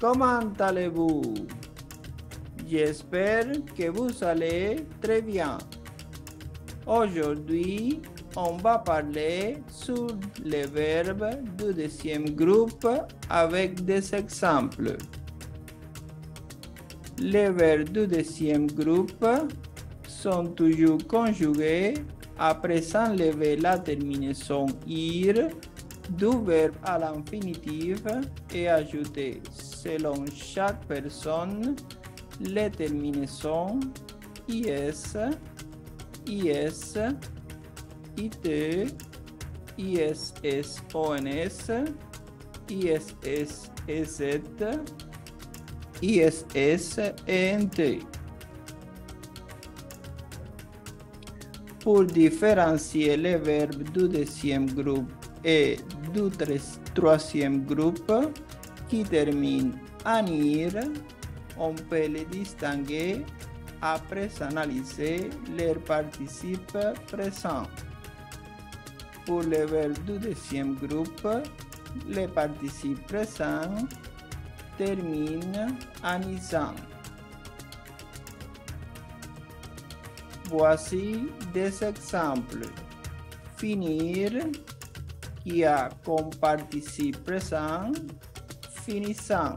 Comment allez-vous? J'espère que vous allez très bien. Aujourd'hui, on va parler sur les verbes du deuxième groupe avec des exemples. Les verbes du deuxième groupe sont toujours conjugués après s'enlever la terminaison IR du verbe à l'infinitif et ajouter, selon chaque personne, les terminaisons IS, IS, IT, ISS, ONS, ISS, Pour différencier les verbes du deuxième groupe et du troisième groupe qui termine en ir, on peut les distinguer après analyser les participes présents. Pour le verbe du deuxième groupe, les participes présents terminent en isant. Voici des exemples. Finir y a comme participe présent finissant.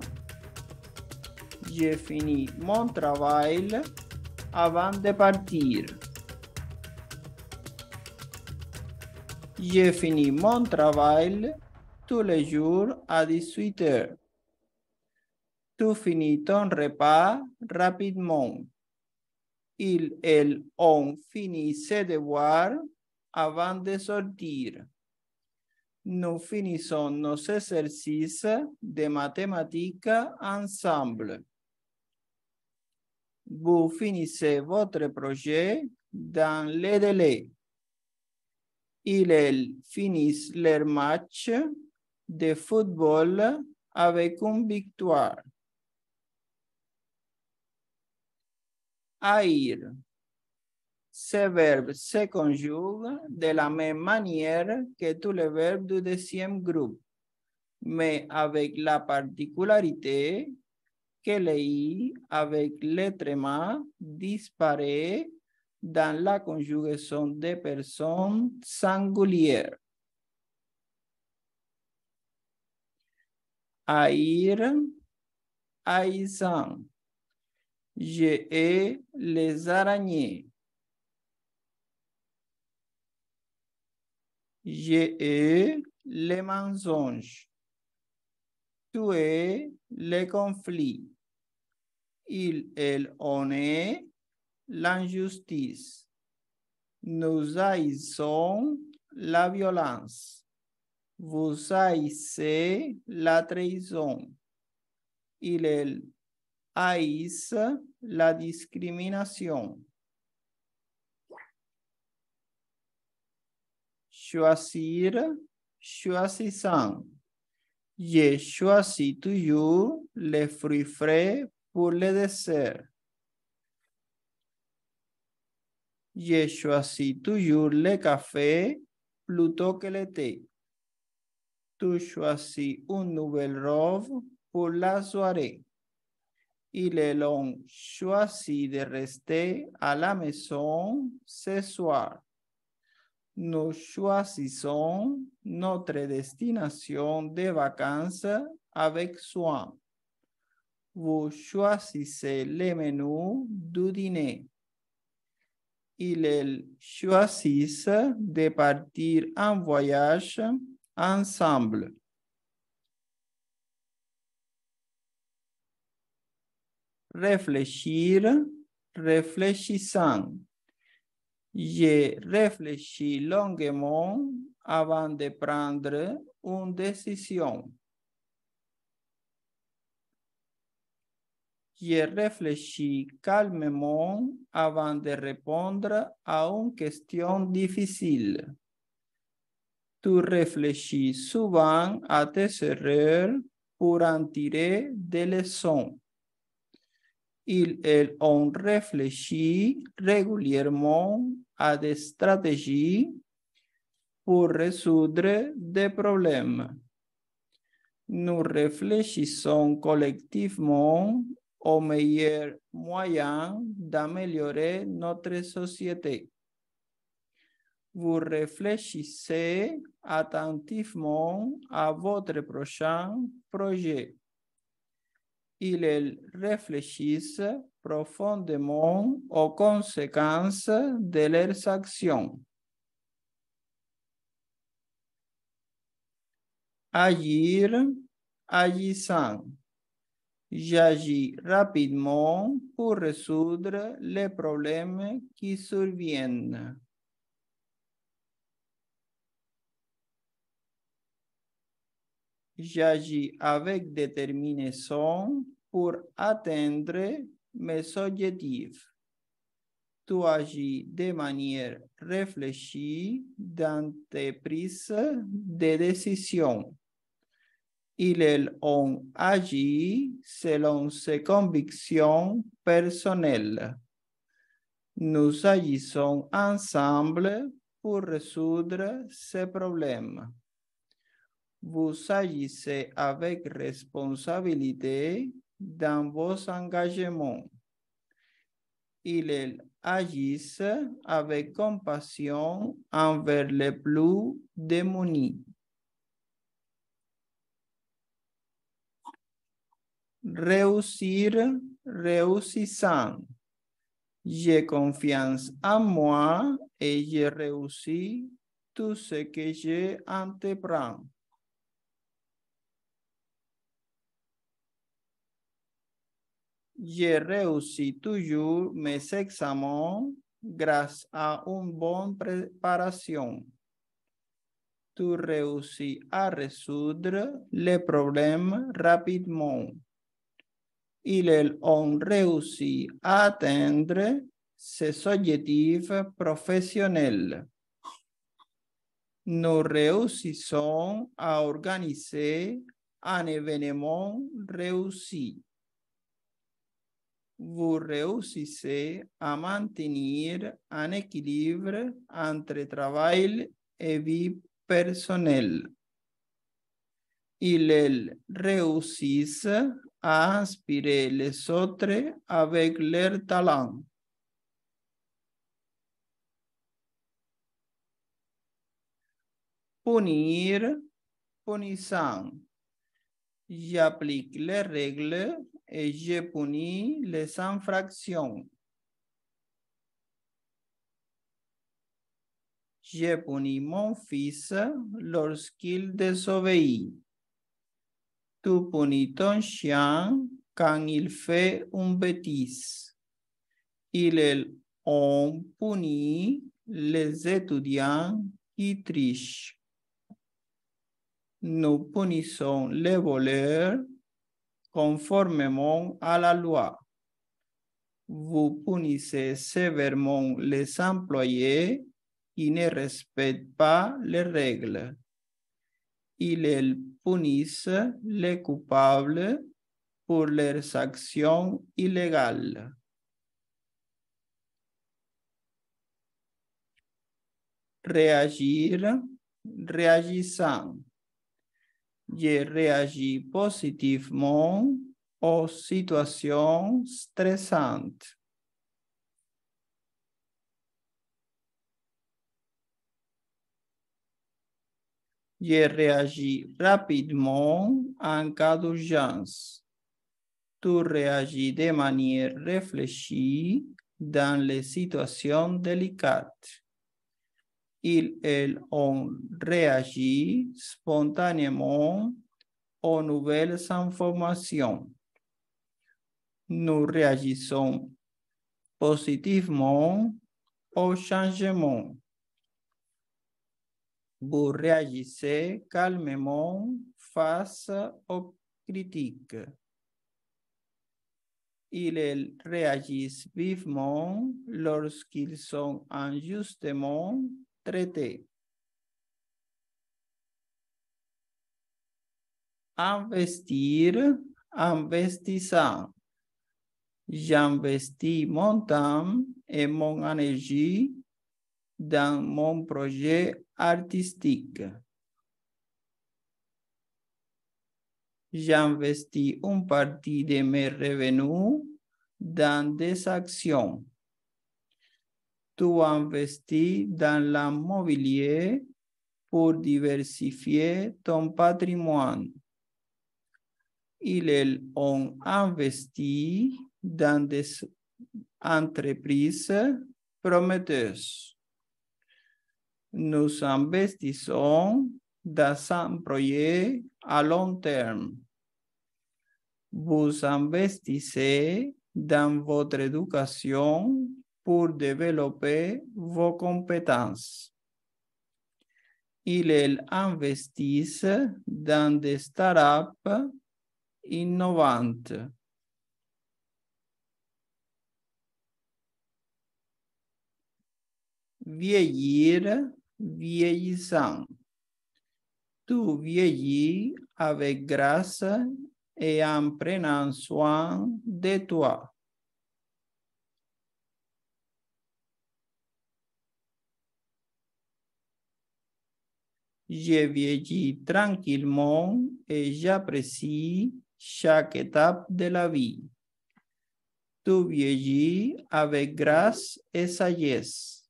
J'ai fini mon travail avant de partir. J'ai fini mon travail tous les jours à 18 heures. Tu finis ton repas rapidement. Il, elles, ont fini ses devoirs avant de sortir. Nous finissons nos exercices de mathématiques ensemble. Vous finissez votre projet dans les délais. Ils finissent leur match de football avec une victoire. Aïr ce verbe se conjugue de la même manière que tous les verbes du deuxième groupe, mais avec la particularité que le i avec le ma » disparaît dans la conjugaison des personnes singulières. Aïr, aïsant. les araignées. J'ai eu les mensonges, es les conflits. Il elle en e l'injustice. Nous haïssons la violence. Vous haïssez la trahison. Il elle haïsse la discrimination. Shuasira, Shuasi-san. Ye toujours les le frais pour le dessert. Ye Shuasi toujours le café plutôt que le thé. Tu Shuasi un nouvel robe pour la soirée. Il est long choisi de rester à la maison ce soir. Nous choisissons notre destination de vacances avec soin. Vous choisissez le menu du dîner. Ils choisissent de partir en voyage ensemble. Réfléchir, réfléchissant. Je réfléchis longuement avant de prendre une décision. Je réfléchis calmement avant de répondre à une question difficile. Tu réfléchis souvent à tes erreurs pour en tirer des leçons. ils, elles ont réfléchi régulièrement à des stratégies pour résoudre des problèmes. Nous réfléchissons collectivement aux meilleurs moyens d'améliorer notre société. Vous réfléchissez attentivement à votre prochain projet. il réfléchit profondément aux conséquences de leurs actions. Agir, agissant. Agir rapidement pour résoudre les problèmes qui surviennent. J'agis avec détermination pour atteindre mes objectifs. Tu agis de manière réfléchie dans tes prises de décision. Ils ont agi selon ses convictions personnelles. Nous agissons ensemble pour résoudre ces problèmes vous agissez avec responsabilité dans vos engagements. Ils agissent avec compassion envers les plus démunis. Réussir, réussissant. J'ai confiance en moi et j'ai réussi tout ce que j'ai entrepris. Je réussis toujours mes examens grâce à une bonne préparation. Tu réussis à résoudre les problèmes rapidement. Il ont réussi à atteindre ses objectifs professionnels. Nous réussissons à organiser un événement réussi vorreu réussissez a maintenir un equilibrio entre trabajo y vida personal. Il réussissent à inspirer les autres avec leur talent. Punir, punissant. J'applique les règles et je punis les infractions. J'ai punis mon fils lorsqu'il désobéit. Tu punis ton chien quand il fait une bêtise. Ils ont puni les étudiants qui trichent. Nous punissons les voleurs conformément à la loi. Vous punissez sévèrement les employés qui ne respectent pas les règles. Ils punissent les coupables pour leurs actions illégales. Réagir, réagissant je réagis positivement aux situations stressantes. Je réagis rapidement en cas d'urgence. Tu réagis de manera réfléchie dans les situations délicates. ils, elles ont réagi spontanément aux nouvelles informations. Nous réagissons positivement aux changements. Vous réagissez calmement face aux critiques. Ils réagissent vivement lorsqu'ils sont injustement traité. Investir, investissant. J'investis mon temps et mon énergie dans mon projet artistique. J'investis une partie de mes revenus dans des actions. Tu investis dans l'immobilier pour diversifier ton patrimoine. Ils ont investi dans des entreprises prometteuses. Nous investissons dans un projet à long terme. Vous investissez dans votre éducation pour développer vos compétences. Ils investissent dans des startups innovantes. Vieillir, vieillissant. Tu vieillis avec grâce et en prenant soin de toi. Llevieji et ella presi, chaquetap de la vie. Tu avec grâce et sagesse.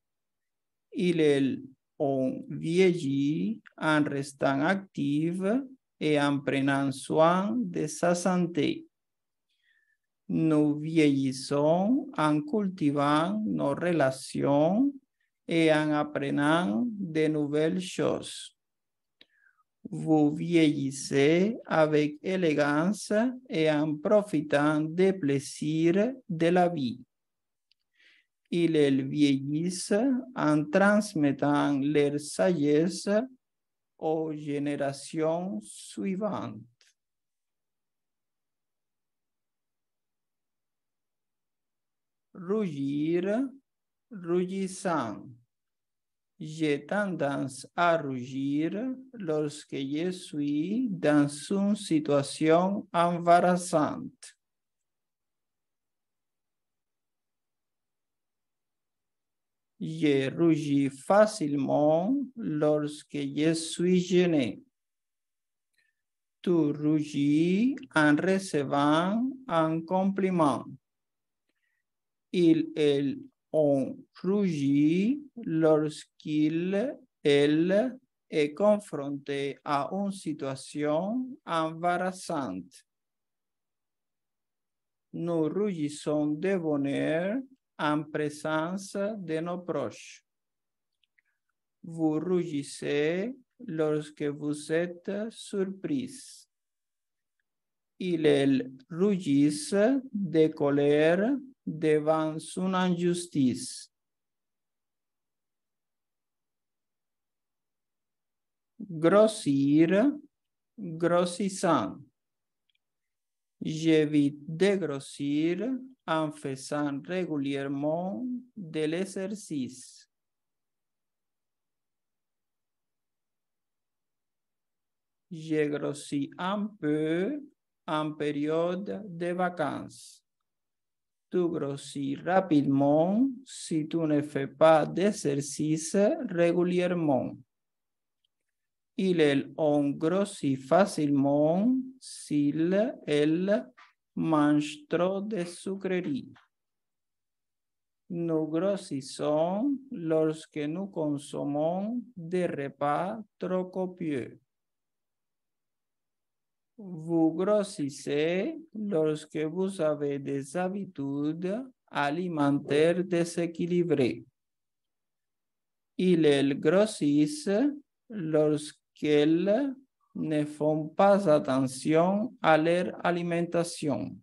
Il est on vieillit en restant active e en prenant soin de sa santé. Nous son en cultivant nos relations et en apprenant de nouvelles choses. vous vieillissez avec élégance et en profitant des plaisirs de la vie. Ils vieillissent en transmettant leur sagesse aux générations suivantes. Rougir, rugissant. J'ai tendance à rougir lorsque je suis dans une situation embarrassante. Je rougis facilement lorsque je suis gêné. Tu rougis en recevant un compliment. Il, elle, on rougit lorsqu'il, elle, est confronté à une situation embarrassante. Nous rougissons de bonheur en présence de nos proches. Vous rougissez lorsque vous êtes surprise. Ils rougissent de colère devant une injustice. Grossir, grossissant. J'évite de grossir en faisant régulièrement de l'exercice. Je grossi un peu en période de vacances. Tu grossis rapidement si tu ne fais pas d'exercice régulièrement. Il grossis facilement s'il elle mange trop de sucreries. Nous grossissons lorsque nous consommons des repas trop copieux. Vous grossissez lorsque vous avez des habitudes alimentaires déséquilibrées. Ils grossissent lorsqu'elles ne font pas attention à leur alimentation.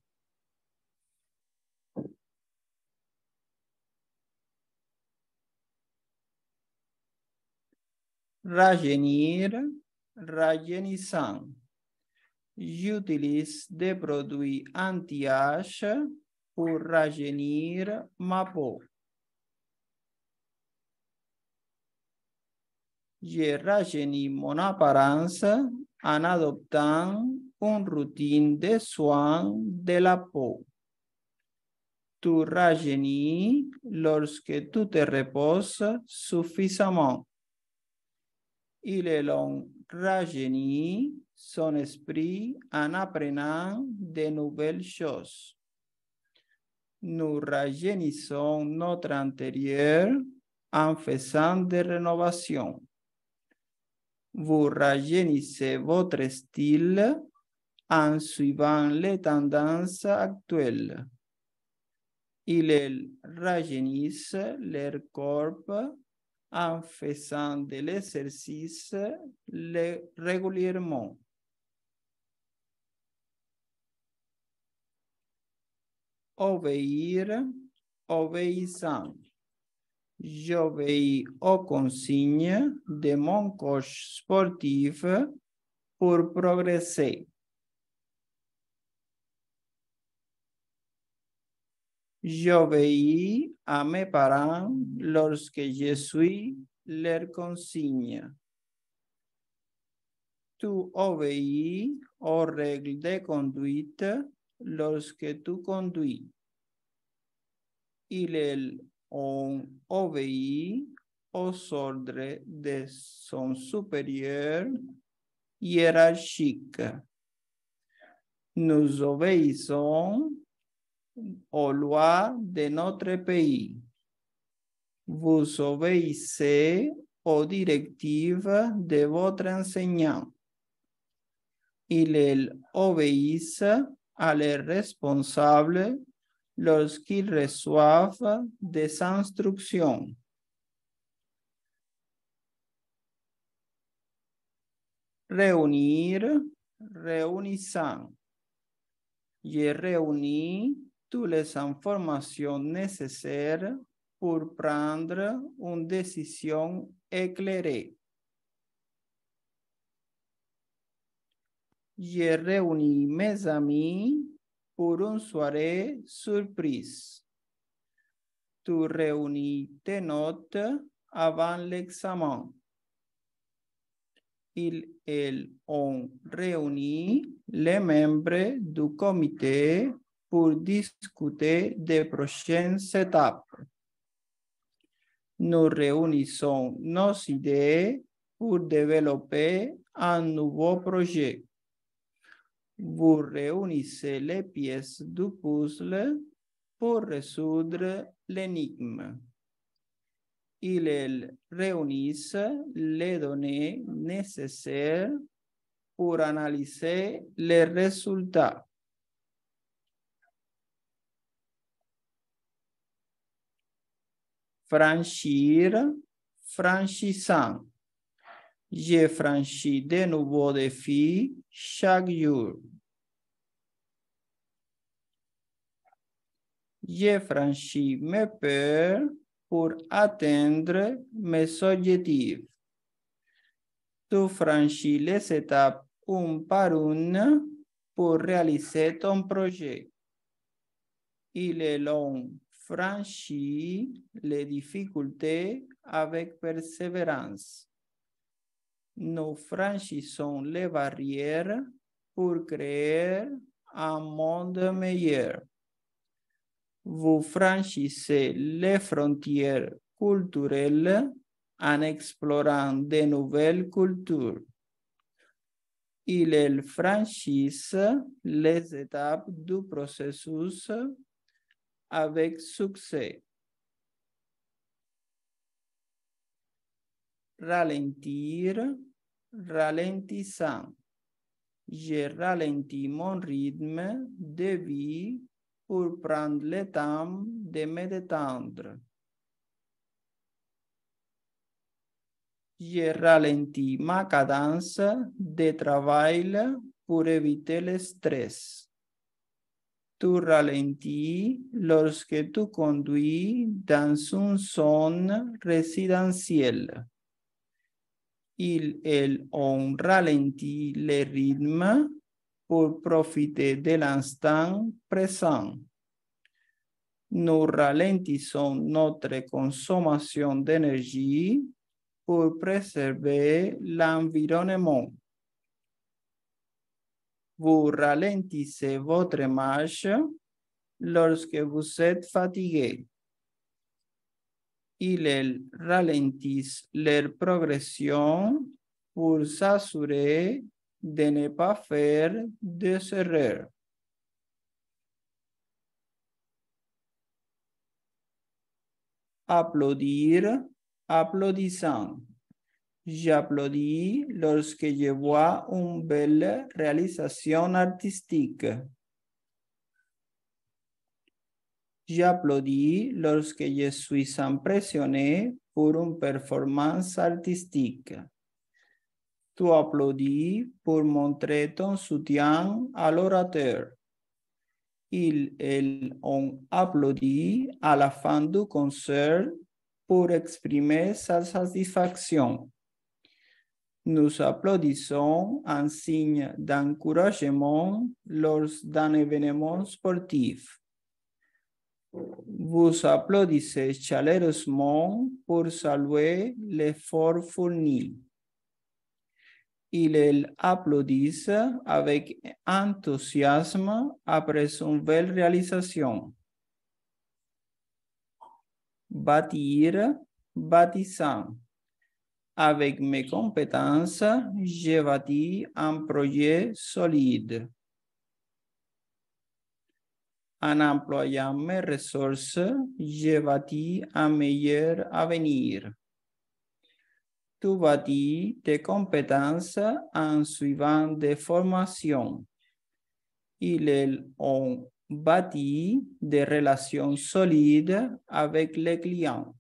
Rajeunir, rajeunissant j'utilise des produits anti-âge pour rajeunir ma peau. Je rajeunis mon apparence en adoptant une routine de soins de la peau. Tu rajeunis lorsque tu te reposes suffisamment. Il est long Rajeni, son esprit en apprenant de nouvelles choses. Nous rajeunissons notre intérieur en faisant des rénovations. Vous rajeunissez votre style en suivant les tendances actuelles. Ils rajeunissent leur corps en faisant de l'exercice régulièrement. Obéir, obéissant. J'obéis aux consignes de mon coach sportif pour progresser. Yo veí a me parents los que suis leur consigna. Tu obeí aux règles de conduite lorsque tu conduis. Il on obeí o ordres de son superior supérieur Nos obeí son o loa de notre pays. Vous obéissez aux directives de votre enseignant. le obéissent à les responsables lorsqu'ils reçoivent des instructions. Reunir, reunissant. y reunir las les informations nécessaires pour prendre une décision éclairée. J'ai réuni mes amis pour une soirée surprise. Tu réunis tes notes avant l'examen. Ils elles ont réuni les membres du comité pour discuter des prochaines étapes. Nous réunissons nos idées pour développer un nouveau projet. Vous réunissez les pièces du puzzle pour résoudre l'énigme. Ils réunissent les données nécessaires pour analyser les résultats. franchir, franchissant. J'ai franchi de nouveaux défis chaque jour. J'ai franchi mes peurs pour atteindre mes objectifs. Tu franchis les étapes un par une pour réaliser ton projet. Il est long franchit les difficultés avec persévérance. Nous franchissons les barrières pour créer un monde meilleur. Vous franchissez les frontières culturelles en explorant de nouvelles cultures. Ils franchissent les étapes du processus avec succès. Ralentir, ralentissant. Je ralentis mon rythme de vie pour prendre le temps de me détendre. Je ralentis ma cadence de travail pour éviter le stress. Tu ralentí, los que tú conduí, dans un son residencial. Il, el on ralentí le rythme pour profiter de l'instant présent. Nous ralentissons notre consommation d'énergie pour préserver l'environnement vous ralentissez votre marche lorsque vous êtes fatigué. Ils ralentissent leur progression pour s'assurer de ne pas faire des erreurs. Applaudir, applaudissant y lorsque los que llevó a una bella realización artística. Y aplaudi los que je suis impressionné por un performance artística. Tu applaudis por montrer ton soutien à l'orateur. Il, el, on applaudit à la fin du concert pour exprimer sa satisfaction. Nous applaudissons en signe d'encouragement lors d'un événement sportif. Vous applaudissez chaleureusement pour saluer l'effort fourni. Il applaudissent avec enthousiasme après une belle réalisation. Bâtir, bâtissant. Avec mes compétences, j'ai bâti un projet solide. En employant mes ressources, j'ai bâti un meilleur avenir. Tu bâtis tes compétences en suivant des formations. Ils ont bâti des relations solides avec les clients.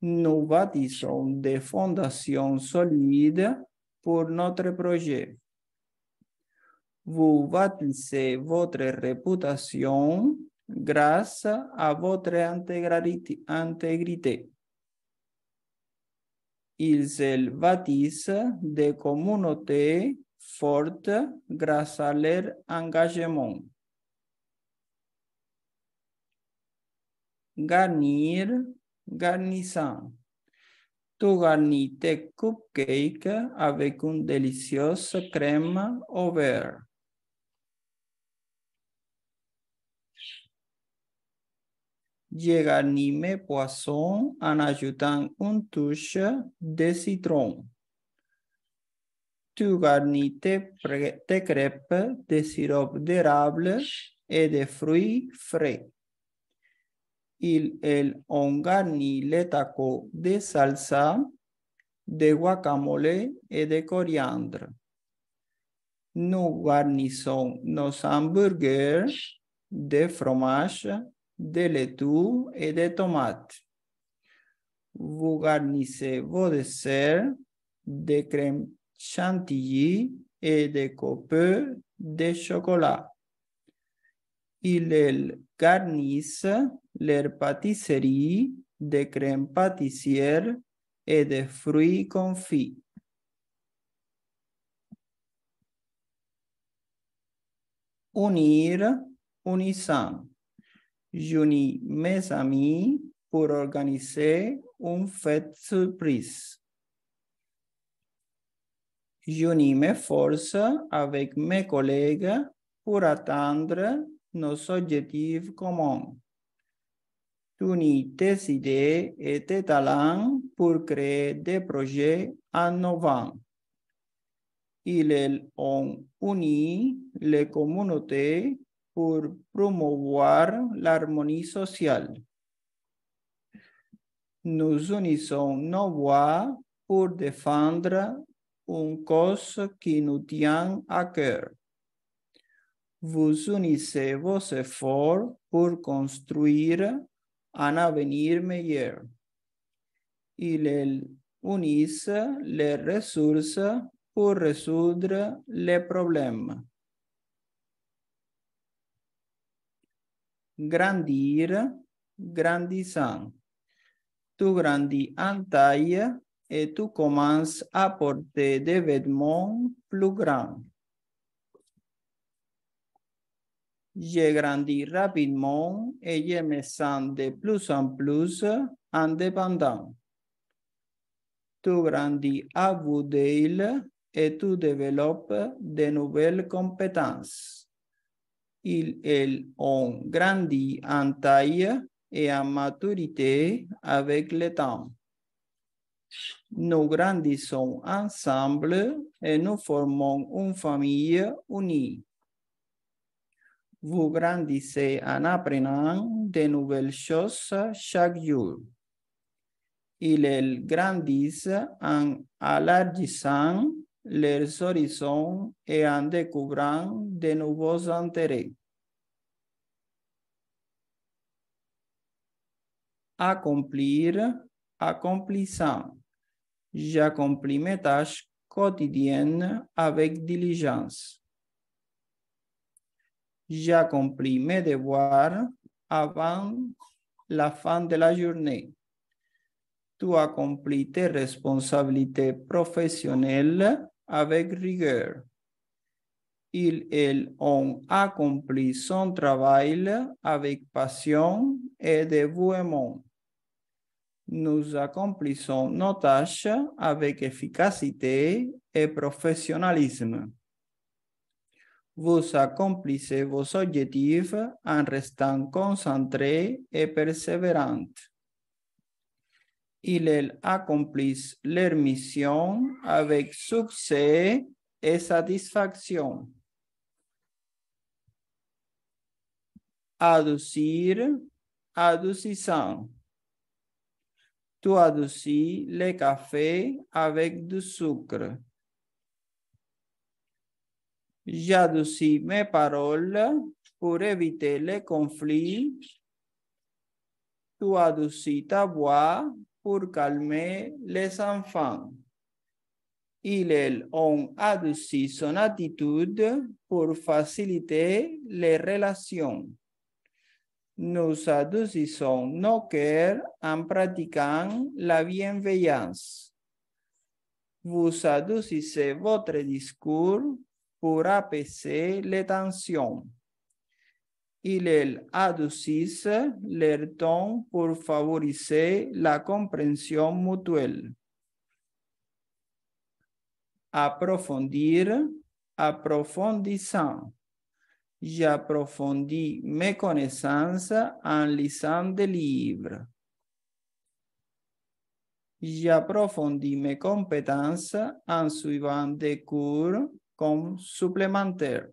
novatização de Fundação para por proyecto. projeto. Vouvatlice votre reputación grâce a votre integrité. Il se de communauté forte grâce a leur engagement garnizón. Tu garnite cupcake avec un deliciosa crema au verre. mes poisson en ajoutant un touche de citron. Tu garnite de crêpes de sirop d'érable et de fruits frais. garni el tacos de salsa, de guacamole et de coriandre. Nous garnissons nos hamburgers de fromage, de laitue et de tomates. Vous garnissez vos desserts de crème chantilly et de copeux de chocolat. il el garnis, l'er pâtisserie de crème pâtissière et de fruits confit. Unir, unissant. J'unis mes amis pour organiser une fête surprise. J'unis mes forces avec mes collègues pour atteindre nos objectifs communs. T'unis tes idées et tes talents pour créer des projets innovants. Ils ont uni les communautés pour promouvoir l'harmonie sociale. Nous unissons nos voix pour défendre une cause qui nous tient à cœur. Vos unissez vos efforts pour construire un avenir meilleur. le unissent les ressources pour résoudre les problèmes. Grandir, grandissant. Tu grandis en taille et tu commences a porter des vêtements plus grands. Je grandis rapidement et je me sens de plus en plus indépendant. Tu grandis à bout et tu développes de nouvelles compétences. Ils elles ont grandi en taille et en maturité avec le temps. Nous grandissons ensemble et nous formons une famille unie. Vous grandissez en apprenant de nouvelles choses chaque jour. Ils grandissent en élargissant leurs horizons et en découvrant de nouveaux intérêts. Accomplir, accomplissant. J'accomplis mes tâches quotidiennes avec diligence. J'accomplis mes devoirs avant la fin de la journée. Tu accomplis tes responsabilités professionnelles avec rigueur. Il et ont accompli son travail avec passion et dévouement. Nous accomplissons nos tâches avec efficacité et professionnalisme vous accomplissez vos objectifs en restant concentré et persévérant. Ils accomplissent leur mission avec succès et satisfaction. Adoucir, adoucissant. Tu adoucis le café avec du sucre. J'adoucis mes paroles pour éviter les conflits. Tu adoucis ta voix pour calmer les enfants. Ils ont adouci son attitude pour faciliter les relations. Nous adoucissons nos cœurs en pratiquant la bienveillance. Vous adoucissez votre discours pour apaiser les tensions. y adoucissent leur ton pour favoriser la compréhension mutuelle. Approfondir, approfondissant. J'approfondis mes connaissances en lisant des livres. J'approfondis mes compétences en suivant des cours como supplémentaire.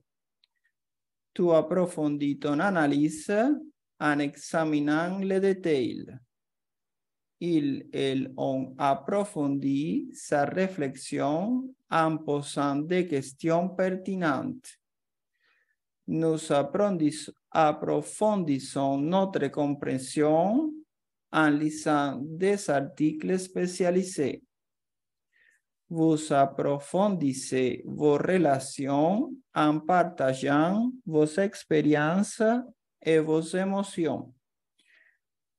Tu approfondis ton analyse en examinant les detalles. Il, el ont approfondi sa reflexión en posant des questions pertinentes. Nous approfondissons notre comprensión en lisant des articles spécialisés. Vous approfondissez vos relations en partageant vos expériences et vos émotions.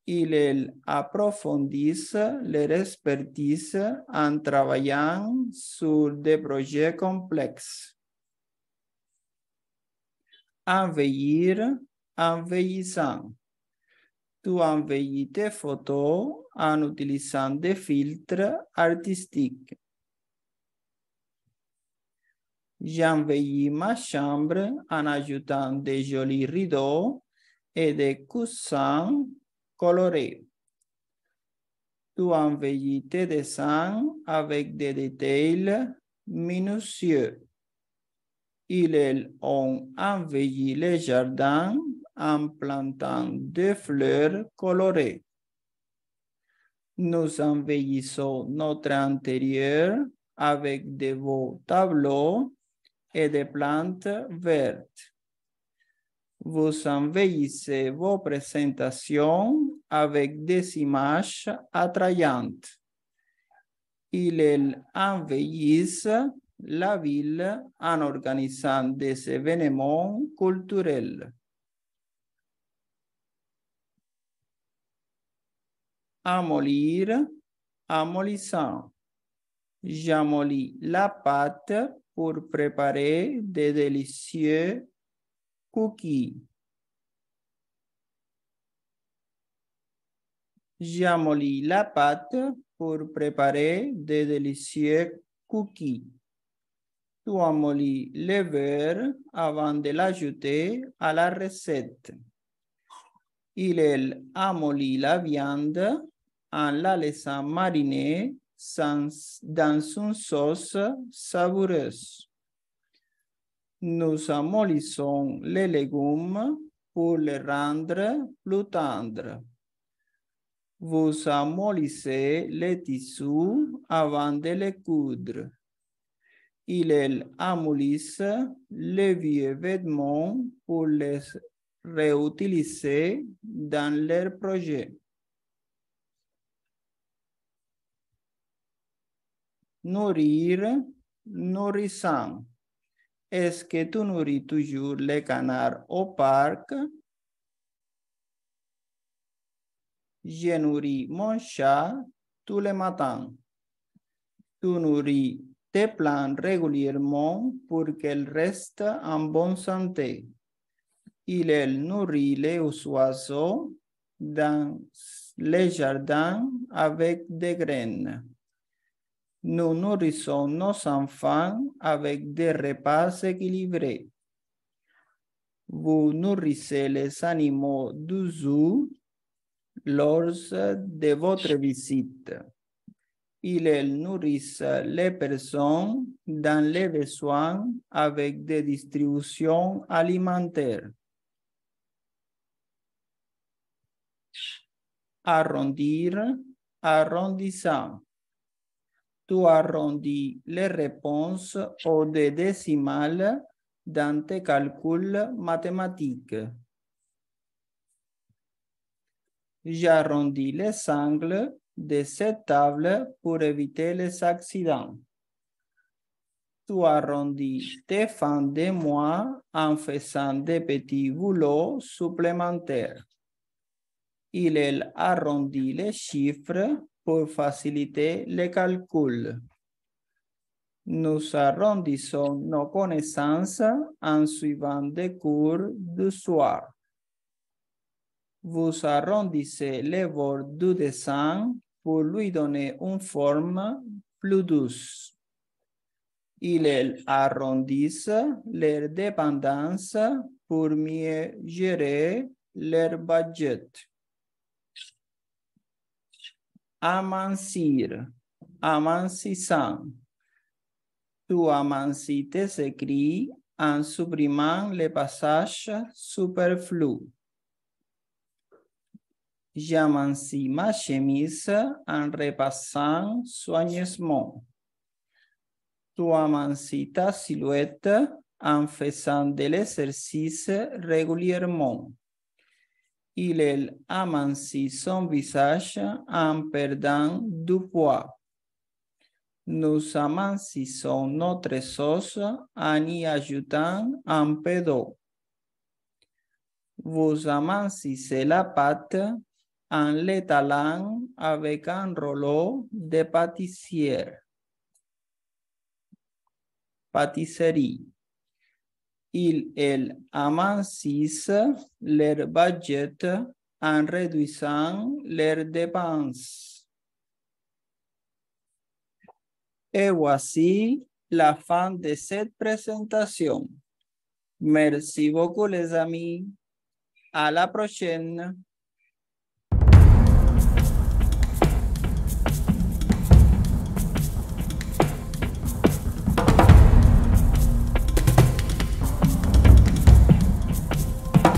E Ils aprofundiza leur expertise en travaillant sur des projets complexes. Envahir, envahissant. Tu envahis tes photos en utilisant des filtres artistiques. J'enveillis ma chambre en ajoutant des jolis rideaux et des coussins colorés. Tu envahis tes dessins avec des détails minutieux. Ils ont enveillé les jardins en plantant des fleurs colorées. Nous enveillissons notre intérieur avec de beaux tableaux et des plantes vertes. Vous envahissez vos présentations avec des images attrayantes. Ils envahissent la ville en organisant des événements culturels. Amolir, amolissant. J'amolis la pâte pour préparer des délicieux cookies. J'amollis la pâte pour préparer des délicieux cookies. Tu amolis le verre avant de l'ajouter à la recette. Il amollit la viande en la laissant mariner sans, dans une sauce savoureuse. Nous amolissons les légumes pour les rendre plus tendres. Vous amolissez les tissus avant de les coudre. Ils amolissent les vieux vêtements pour les réutiliser dans leurs projets. nourrir, nourrissant. Est-ce que tu nourris toujours les canards au parc? Je nourris mon chat tous les matins. Tu nourris tes plantes régulièrement pour qu'elles restent en bonne santé. Il nourrit les oiseaux dans les jardins avec des graines. Nous nourrissons nos enfants avec des repas équilibrés. Vous nourrissez les animaux du zoo lors de votre visite. Ils nourrissent les personnes dans les besoins avec des distributions alimentaires. Arrondir, arrondissant tu arrondis les réponses aux deux décimales dans tes calculs mathématiques. J'arrondis les angles de cette table pour éviter les accidents. Tu arrondis tes fins de mois en faisant des petits boulots supplémentaires. Il arrondit les chiffres pour faciliter les calculs. Nous arrondissons nos connaissances en suivant des cours du soir. Vous arrondissez les bords du dessin pour lui donner une forme plus douce. Il arrondissent leurs dépendances pour mieux gérer leur budget. Amancir, amansisan. Tu amansite se cri en supriman le passage superflu. J'amansi ma chemise en repassant Tu amancita silueta silhouette en faisant de l'exercice régulièrement il amansi son visage en perdant du poids. Nous son notre sauce en y ajoutant un Vos Vous se la pâte en l'étalant avec un rouleau de pâtissier. Pâtisserie el amansis el budget en reduisant leurs dépenses. Et voici la fin de cette presentación. Merci beaucoup les amis. À la prochaine.